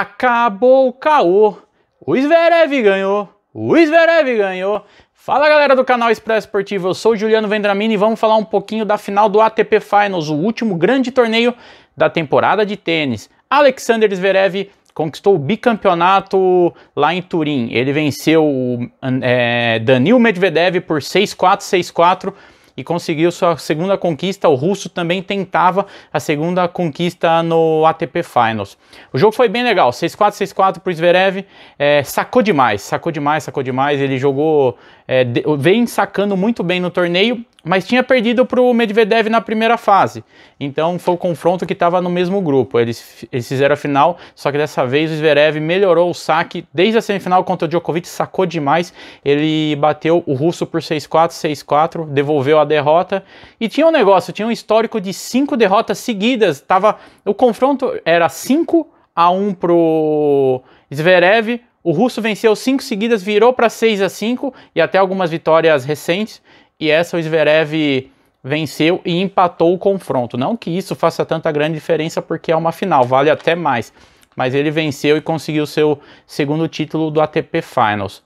Acabou o caô. O Zverev ganhou. O Zverev ganhou. Fala galera do canal Expresso Esportivo, eu sou o Juliano Vendramini e vamos falar um pouquinho da final do ATP Finals, o último grande torneio da temporada de tênis. Alexander Zverev conquistou o bicampeonato lá em Turim. Ele venceu o é, Danil Medvedev por 6-4, 6-4 e conseguiu sua segunda conquista. O russo também tentava a segunda conquista no ATP Finals. O jogo foi bem legal, 6-4, 6-4 para Zverev, é, sacou demais, sacou demais, sacou demais. Ele jogou, é, vem sacando muito bem no torneio mas tinha perdido para o Medvedev na primeira fase. Então foi o confronto que estava no mesmo grupo. Eles, eles fizeram a final, só que dessa vez o Zverev melhorou o saque. Desde a semifinal contra o Djokovic, sacou demais. Ele bateu o russo por 6-4, 6-4, devolveu a derrota. E tinha um negócio, tinha um histórico de cinco derrotas seguidas. Tava, o confronto era 5 a 1 pro Zverev. O russo venceu cinco seguidas, virou para 6 a 5 e até algumas vitórias recentes e essa o Zverev venceu e empatou o confronto. Não que isso faça tanta grande diferença, porque é uma final, vale até mais. Mas ele venceu e conseguiu seu segundo título do ATP Finals.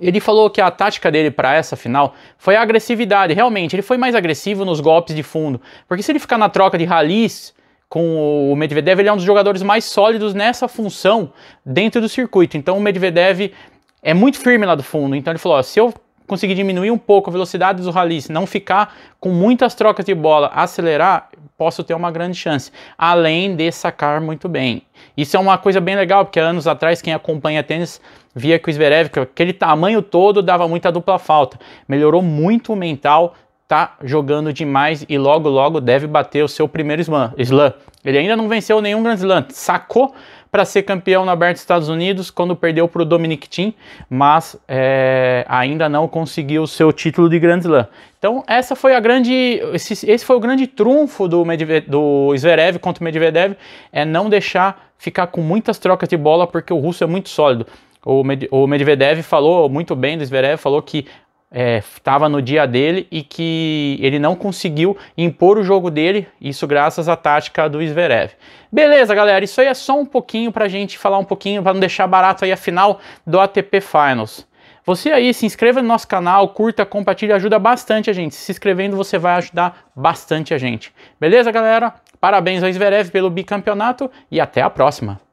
Ele falou que a tática dele para essa final foi a agressividade. Realmente, ele foi mais agressivo nos golpes de fundo. Porque se ele ficar na troca de ralis, com o Medvedev, ele é um dos jogadores mais sólidos nessa função dentro do circuito. Então o Medvedev é muito firme lá do fundo. Então ele falou: ó, se eu conseguir diminuir um pouco a velocidade dos ralis, não ficar com muitas trocas de bola, acelerar, posso ter uma grande chance, além de sacar muito bem. Isso é uma coisa bem legal, porque anos atrás quem acompanha tênis via que o Zverev, aquele tamanho todo, dava muita dupla falta. Melhorou muito o mental tá jogando demais e logo logo deve bater o seu primeiro slam. Ele ainda não venceu nenhum Grand Slam, sacou para ser campeão no Aberto dos Estados Unidos quando perdeu para o Dominic Thiem, mas é, ainda não conseguiu o seu título de Grand Slam. Então essa foi a grande, esse, esse foi o grande trunfo do, Medvedev, do Zverev contra o Medvedev, é não deixar ficar com muitas trocas de bola porque o russo é muito sólido. O Medvedev falou muito bem do Zverev, falou que estava é, no dia dele e que ele não conseguiu impor o jogo dele, isso graças à tática do Zverev. Beleza, galera, isso aí é só um pouquinho para a gente falar um pouquinho, para não deixar barato aí a final do ATP Finals. Você aí se inscreva no nosso canal, curta, compartilha, ajuda bastante a gente. Se inscrevendo você vai ajudar bastante a gente. Beleza, galera? Parabéns ao Zverev pelo bicampeonato e até a próxima.